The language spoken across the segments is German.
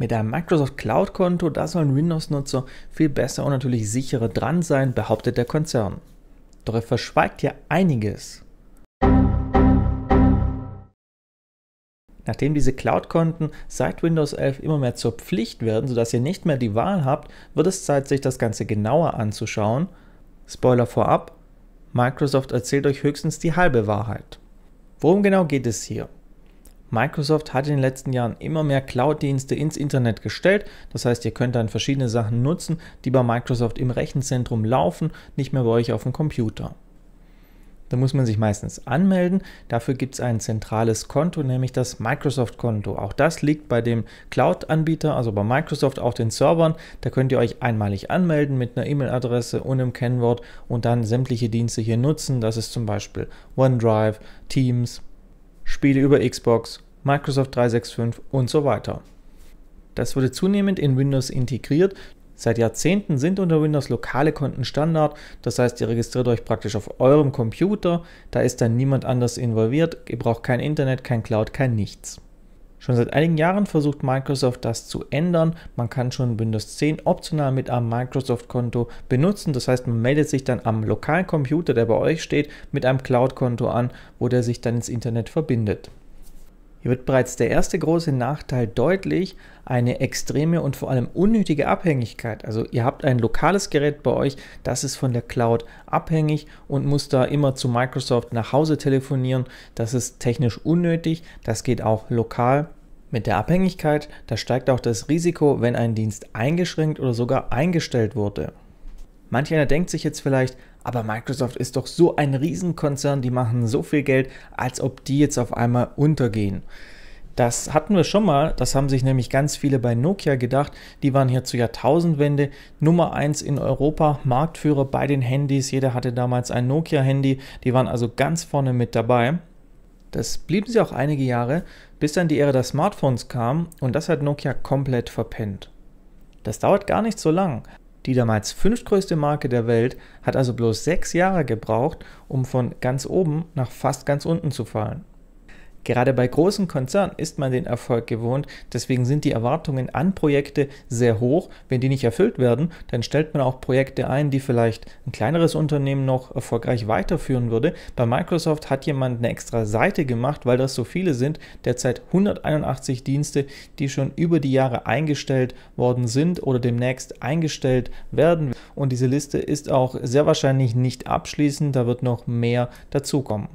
Mit einem Microsoft Cloud-Konto, da sollen Windows-Nutzer viel besser und natürlich sicherer dran sein, behauptet der Konzern. Doch er verschweigt ja einiges. Nachdem diese Cloud-Konten seit Windows 11 immer mehr zur Pflicht werden, sodass ihr nicht mehr die Wahl habt, wird es Zeit, sich das Ganze genauer anzuschauen. Spoiler vorab, Microsoft erzählt euch höchstens die halbe Wahrheit. Worum genau geht es hier? Microsoft hat in den letzten Jahren immer mehr Cloud-Dienste ins Internet gestellt. Das heißt, ihr könnt dann verschiedene Sachen nutzen, die bei Microsoft im Rechenzentrum laufen, nicht mehr bei euch auf dem Computer. Da muss man sich meistens anmelden. Dafür gibt es ein zentrales Konto, nämlich das Microsoft-Konto. Auch das liegt bei dem Cloud-Anbieter, also bei Microsoft, auf den Servern. Da könnt ihr euch einmalig anmelden mit einer E-Mail-Adresse und einem Kennwort und dann sämtliche Dienste hier nutzen. Das ist zum Beispiel OneDrive, Teams, Spiele über Xbox, Microsoft 365 und so weiter. Das wurde zunehmend in Windows integriert. Seit Jahrzehnten sind unter Windows lokale Konten Standard, das heißt, ihr registriert euch praktisch auf eurem Computer, da ist dann niemand anders involviert, ihr braucht kein Internet, kein Cloud, kein nichts. Schon seit einigen Jahren versucht Microsoft das zu ändern. Man kann schon Windows 10 optional mit einem Microsoft-Konto benutzen. Das heißt, man meldet sich dann am lokalen Computer, der bei euch steht, mit einem Cloud-Konto an, wo der sich dann ins Internet verbindet. Hier wird bereits der erste große Nachteil deutlich, eine extreme und vor allem unnötige Abhängigkeit. Also ihr habt ein lokales Gerät bei euch, das ist von der Cloud abhängig und muss da immer zu Microsoft nach Hause telefonieren. Das ist technisch unnötig, das geht auch lokal. Mit der Abhängigkeit, da steigt auch das Risiko, wenn ein Dienst eingeschränkt oder sogar eingestellt wurde. Manch einer denkt sich jetzt vielleicht, aber Microsoft ist doch so ein Riesenkonzern, die machen so viel Geld, als ob die jetzt auf einmal untergehen. Das hatten wir schon mal, das haben sich nämlich ganz viele bei Nokia gedacht. Die waren hier zur Jahrtausendwende Nummer 1 in Europa, Marktführer bei den Handys. Jeder hatte damals ein Nokia-Handy, die waren also ganz vorne mit dabei. Das blieben sie auch einige Jahre, bis dann die Ära der Smartphones kam und das hat Nokia komplett verpennt. Das dauert gar nicht so lang. Die damals fünftgrößte Marke der Welt hat also bloß sechs Jahre gebraucht, um von ganz oben nach fast ganz unten zu fallen. Gerade bei großen Konzernen ist man den Erfolg gewohnt, deswegen sind die Erwartungen an Projekte sehr hoch. Wenn die nicht erfüllt werden, dann stellt man auch Projekte ein, die vielleicht ein kleineres Unternehmen noch erfolgreich weiterführen würde. Bei Microsoft hat jemand eine extra Seite gemacht, weil das so viele sind, derzeit 181 Dienste, die schon über die Jahre eingestellt worden sind oder demnächst eingestellt werden. Und diese Liste ist auch sehr wahrscheinlich nicht abschließend, da wird noch mehr dazukommen.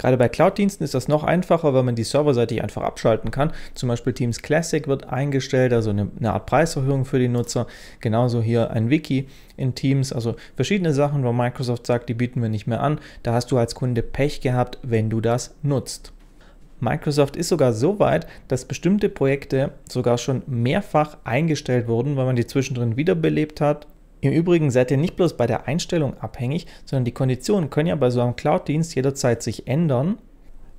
Gerade bei Cloud-Diensten ist das noch einfacher, weil man die serverseitig einfach abschalten kann. Zum Beispiel Teams Classic wird eingestellt, also eine, eine Art Preiserhöhung für die Nutzer. Genauso hier ein Wiki in Teams, also verschiedene Sachen, wo Microsoft sagt, die bieten wir nicht mehr an. Da hast du als Kunde Pech gehabt, wenn du das nutzt. Microsoft ist sogar so weit, dass bestimmte Projekte sogar schon mehrfach eingestellt wurden, weil man die zwischendrin wiederbelebt hat im Übrigen seid ihr nicht bloß bei der Einstellung abhängig, sondern die Konditionen können ja bei so einem Cloud-Dienst jederzeit sich ändern.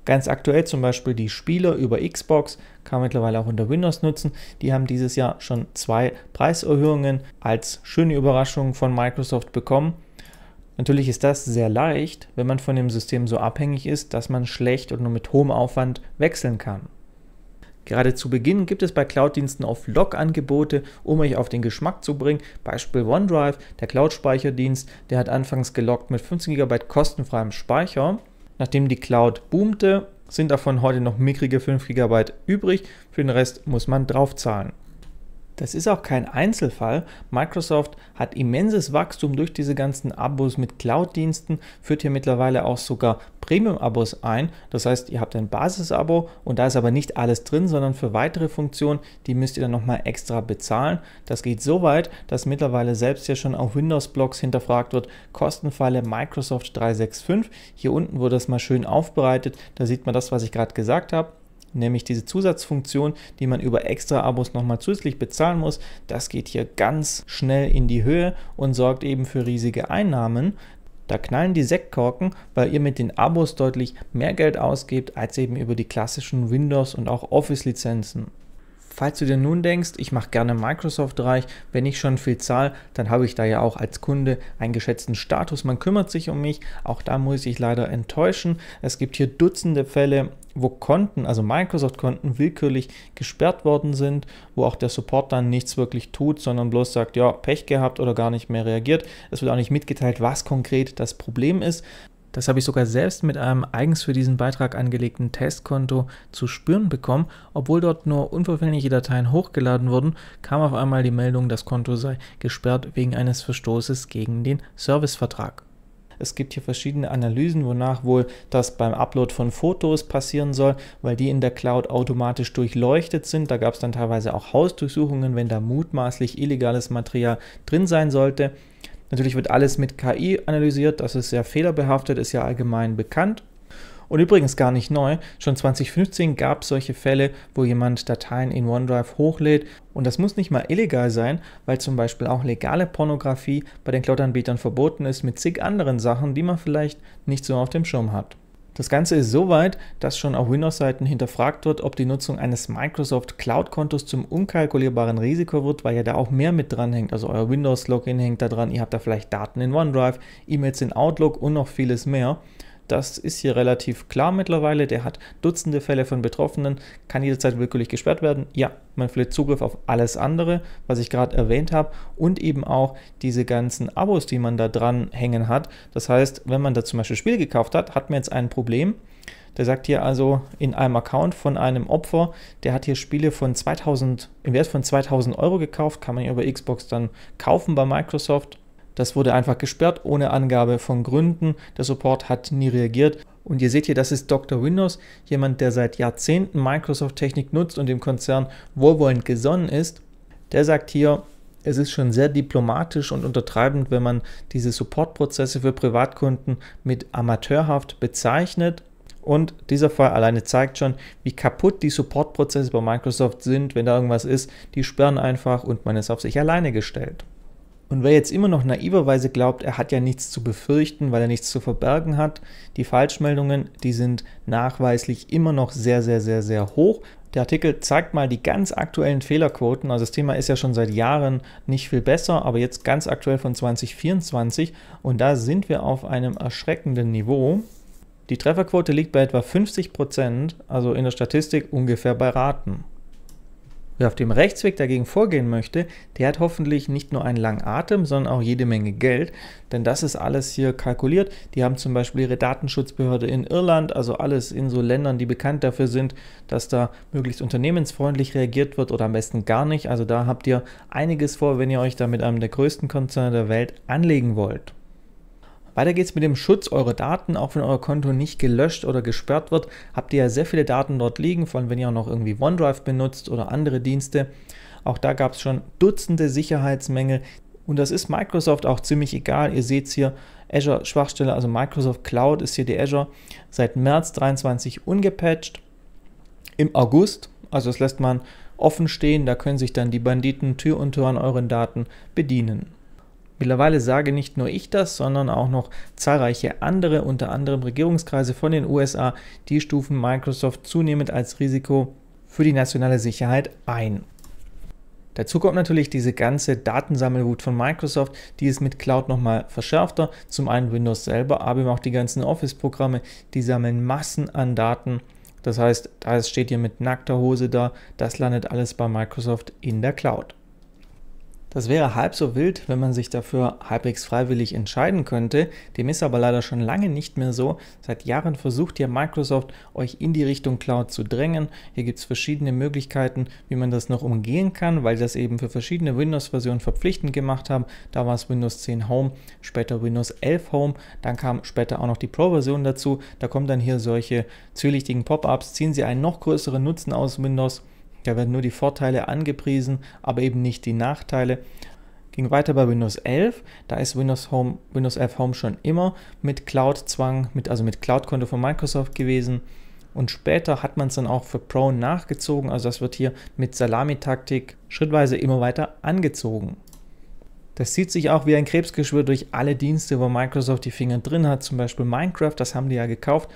Ganz aktuell zum Beispiel die Spiele über Xbox, kann man mittlerweile auch unter Windows nutzen. Die haben dieses Jahr schon zwei Preiserhöhungen als schöne Überraschung von Microsoft bekommen. Natürlich ist das sehr leicht, wenn man von dem System so abhängig ist, dass man schlecht und nur mit hohem Aufwand wechseln kann. Gerade zu Beginn gibt es bei Cloud-Diensten oft Log-Angebote, um euch auf den Geschmack zu bringen. Beispiel OneDrive, der Cloud-Speicherdienst, der hat anfangs gelockt mit 15 GB kostenfreiem Speicher. Nachdem die Cloud boomte, sind davon heute noch mickrige 5 GB übrig. Für den Rest muss man draufzahlen. Das ist auch kein Einzelfall. Microsoft hat immenses Wachstum durch diese ganzen Abos mit Cloud-Diensten, führt hier mittlerweile auch sogar Premium-Abos ein. Das heißt, ihr habt ein Basis-Abo und da ist aber nicht alles drin, sondern für weitere Funktionen, die müsst ihr dann nochmal extra bezahlen. Das geht so weit, dass mittlerweile selbst ja schon auf windows blocks hinterfragt wird, Kostenfalle Microsoft 365. Hier unten wurde das mal schön aufbereitet. Da sieht man das, was ich gerade gesagt habe nämlich diese Zusatzfunktion, die man über extra Abos nochmal zusätzlich bezahlen muss, das geht hier ganz schnell in die Höhe und sorgt eben für riesige Einnahmen. Da knallen die Sektkorken, weil ihr mit den Abos deutlich mehr Geld ausgebt als eben über die klassischen Windows- und auch Office-Lizenzen. Falls du dir nun denkst, ich mache gerne Microsoft reich, wenn ich schon viel zahle, dann habe ich da ja auch als Kunde einen geschätzten Status, man kümmert sich um mich. Auch da muss ich leider enttäuschen. Es gibt hier Dutzende Fälle, wo Konten, also Microsoft-Konten, willkürlich gesperrt worden sind, wo auch der Support dann nichts wirklich tut, sondern bloß sagt, ja, Pech gehabt oder gar nicht mehr reagiert. Es wird auch nicht mitgeteilt, was konkret das Problem ist. Das habe ich sogar selbst mit einem eigens für diesen Beitrag angelegten Testkonto zu spüren bekommen. Obwohl dort nur unverfängliche Dateien hochgeladen wurden, kam auf einmal die Meldung, das Konto sei gesperrt wegen eines Verstoßes gegen den Servicevertrag. Es gibt hier verschiedene Analysen, wonach wohl das beim Upload von Fotos passieren soll, weil die in der Cloud automatisch durchleuchtet sind. Da gab es dann teilweise auch Hausdurchsuchungen, wenn da mutmaßlich illegales Material drin sein sollte. Natürlich wird alles mit KI analysiert, das ist sehr fehlerbehaftet, ist ja allgemein bekannt. Und übrigens gar nicht neu, schon 2015 gab es solche Fälle, wo jemand Dateien in OneDrive hochlädt und das muss nicht mal illegal sein, weil zum Beispiel auch legale Pornografie bei den Cloud-Anbietern verboten ist mit zig anderen Sachen, die man vielleicht nicht so auf dem Schirm hat. Das Ganze ist so weit, dass schon auf Windows-Seiten hinterfragt wird, ob die Nutzung eines Microsoft Cloud-Kontos zum unkalkulierbaren Risiko wird, weil ja da auch mehr mit dran hängt. Also euer Windows-Login hängt da dran, ihr habt da vielleicht Daten in OneDrive, E-Mails in Outlook und noch vieles mehr. Das ist hier relativ klar mittlerweile. Der hat Dutzende Fälle von Betroffenen, kann jederzeit willkürlich gesperrt werden. Ja, man verliert Zugriff auf alles andere, was ich gerade erwähnt habe und eben auch diese ganzen Abos, die man da dran hängen hat. Das heißt, wenn man da zum Beispiel Spiele gekauft hat, hat man jetzt ein Problem. Der sagt hier also in einem Account von einem Opfer, der hat hier Spiele von 2000, im Wert von 2000 Euro gekauft, kann man hier über Xbox dann kaufen bei Microsoft das wurde einfach gesperrt ohne Angabe von Gründen. Der Support hat nie reagiert. Und ihr seht hier, das ist Dr. Windows, jemand, der seit Jahrzehnten Microsoft-Technik nutzt und dem Konzern wohlwollend gesonnen ist. Der sagt hier, es ist schon sehr diplomatisch und untertreibend, wenn man diese Supportprozesse für Privatkunden mit amateurhaft bezeichnet. Und dieser Fall alleine zeigt schon, wie kaputt die Supportprozesse bei Microsoft sind, wenn da irgendwas ist. Die sperren einfach und man ist auf sich alleine gestellt. Und wer jetzt immer noch naiverweise glaubt, er hat ja nichts zu befürchten, weil er nichts zu verbergen hat, die Falschmeldungen, die sind nachweislich immer noch sehr, sehr, sehr, sehr hoch. Der Artikel zeigt mal die ganz aktuellen Fehlerquoten. Also das Thema ist ja schon seit Jahren nicht viel besser, aber jetzt ganz aktuell von 2024 und da sind wir auf einem erschreckenden Niveau. Die Trefferquote liegt bei etwa 50 Prozent, also in der Statistik ungefähr bei Raten. Wer auf dem Rechtsweg dagegen vorgehen möchte, der hat hoffentlich nicht nur einen langen Atem, sondern auch jede Menge Geld, denn das ist alles hier kalkuliert. Die haben zum Beispiel ihre Datenschutzbehörde in Irland, also alles in so Ländern, die bekannt dafür sind, dass da möglichst unternehmensfreundlich reagiert wird oder am besten gar nicht. Also da habt ihr einiges vor, wenn ihr euch da mit einem der größten Konzerne der Welt anlegen wollt. Weiter geht's mit dem Schutz. eurer Daten, auch wenn euer Konto nicht gelöscht oder gesperrt wird, habt ihr ja sehr viele Daten dort liegen, vor allem wenn ihr auch noch irgendwie OneDrive benutzt oder andere Dienste. Auch da gab es schon Dutzende Sicherheitsmängel. Und das ist Microsoft auch ziemlich egal. Ihr seht es hier, Azure Schwachstelle, also Microsoft Cloud ist hier die Azure seit März 23 ungepatcht. Im August, also das lässt man offen stehen, da können sich dann die Banditen Tür und Tür an euren Daten bedienen. Mittlerweile sage nicht nur ich das, sondern auch noch zahlreiche andere, unter anderem Regierungskreise von den USA, die stufen Microsoft zunehmend als Risiko für die nationale Sicherheit ein. Dazu kommt natürlich diese ganze Datensammelwut von Microsoft, die ist mit Cloud nochmal verschärfter. Zum einen Windows selber, aber eben auch die ganzen Office-Programme, die sammeln Massen an Daten. Das heißt, da steht ihr mit nackter Hose da, das landet alles bei Microsoft in der Cloud. Das wäre halb so wild, wenn man sich dafür halbwegs freiwillig entscheiden könnte. Dem ist aber leider schon lange nicht mehr so. Seit Jahren versucht ja Microsoft, euch in die Richtung Cloud zu drängen. Hier gibt es verschiedene Möglichkeiten, wie man das noch umgehen kann, weil das eben für verschiedene Windows-Versionen verpflichtend gemacht haben. Da war es Windows 10 Home, später Windows 11 Home, dann kam später auch noch die Pro-Version dazu. Da kommen dann hier solche zwielichtigen Pop-ups, ziehen sie einen noch größeren Nutzen aus Windows da werden nur die Vorteile angepriesen, aber eben nicht die Nachteile. Ging weiter bei Windows 11. Da ist Windows, Home, Windows 11 Home schon immer mit Cloud-Zwang, mit, also mit Cloud-Konto von Microsoft gewesen. Und später hat man es dann auch für Pro nachgezogen. Also das wird hier mit Salamitaktik schrittweise immer weiter angezogen. Das zieht sich auch wie ein Krebsgeschwür durch alle Dienste, wo Microsoft die Finger drin hat, zum Beispiel Minecraft, das haben die ja gekauft,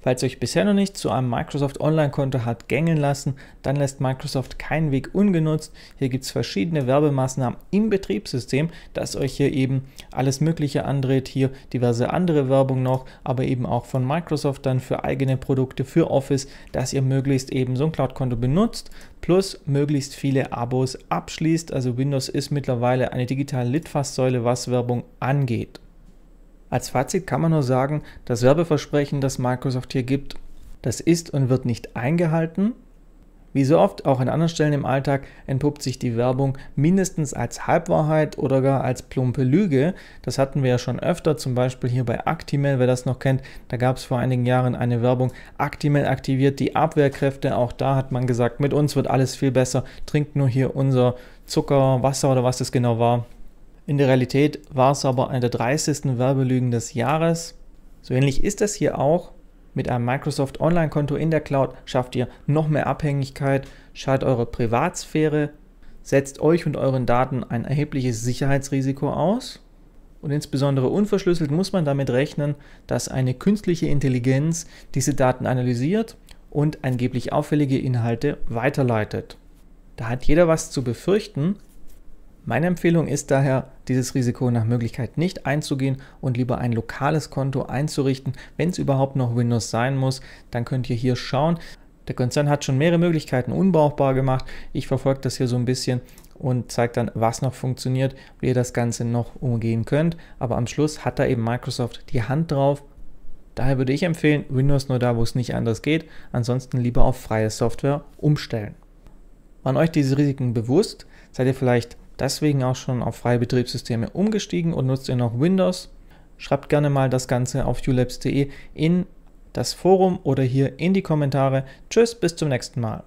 Falls ihr euch bisher noch nicht zu einem Microsoft Online-Konto hat gängeln lassen, dann lässt Microsoft keinen Weg ungenutzt. Hier gibt es verschiedene Werbemaßnahmen im Betriebssystem, das euch hier eben alles Mögliche andreht. Hier diverse andere Werbung noch, aber eben auch von Microsoft dann für eigene Produkte, für Office, dass ihr möglichst eben so ein Cloud-Konto benutzt, plus möglichst viele Abos abschließt. Also Windows ist mittlerweile eine digitale Litfaßsäule, was Werbung angeht. Als Fazit kann man nur sagen, das Werbeversprechen, das Microsoft hier gibt, das ist und wird nicht eingehalten. Wie so oft auch an anderen Stellen im Alltag entpuppt sich die Werbung mindestens als Halbwahrheit oder gar als plumpe Lüge. Das hatten wir ja schon öfter, zum Beispiel hier bei Actimel, wer das noch kennt. Da gab es vor einigen Jahren eine Werbung, Actimel aktiviert die Abwehrkräfte. Auch da hat man gesagt, mit uns wird alles viel besser, trinkt nur hier unser Zucker, Wasser oder was das genau war. In der Realität war es aber eine der dreistesten Werbelügen des Jahres. So ähnlich ist das hier auch. Mit einem Microsoft Online-Konto in der Cloud schafft ihr noch mehr Abhängigkeit, schadet eure Privatsphäre, setzt euch und euren Daten ein erhebliches Sicherheitsrisiko aus. Und insbesondere unverschlüsselt muss man damit rechnen, dass eine künstliche Intelligenz diese Daten analysiert und angeblich auffällige Inhalte weiterleitet. Da hat jeder was zu befürchten, meine Empfehlung ist daher, dieses Risiko nach Möglichkeit nicht einzugehen und lieber ein lokales Konto einzurichten, wenn es überhaupt noch Windows sein muss. Dann könnt ihr hier schauen. Der Konzern hat schon mehrere Möglichkeiten unbrauchbar gemacht. Ich verfolge das hier so ein bisschen und zeige dann, was noch funktioniert, wie ihr das Ganze noch umgehen könnt. Aber am Schluss hat da eben Microsoft die Hand drauf. Daher würde ich empfehlen, Windows nur da, wo es nicht anders geht. Ansonsten lieber auf freie Software umstellen. Waren euch diese Risiken bewusst? Seid ihr vielleicht deswegen auch schon auf freie Betriebssysteme umgestiegen und nutzt ihr noch Windows? Schreibt gerne mal das Ganze auf ulabs.de in das Forum oder hier in die Kommentare. Tschüss, bis zum nächsten Mal.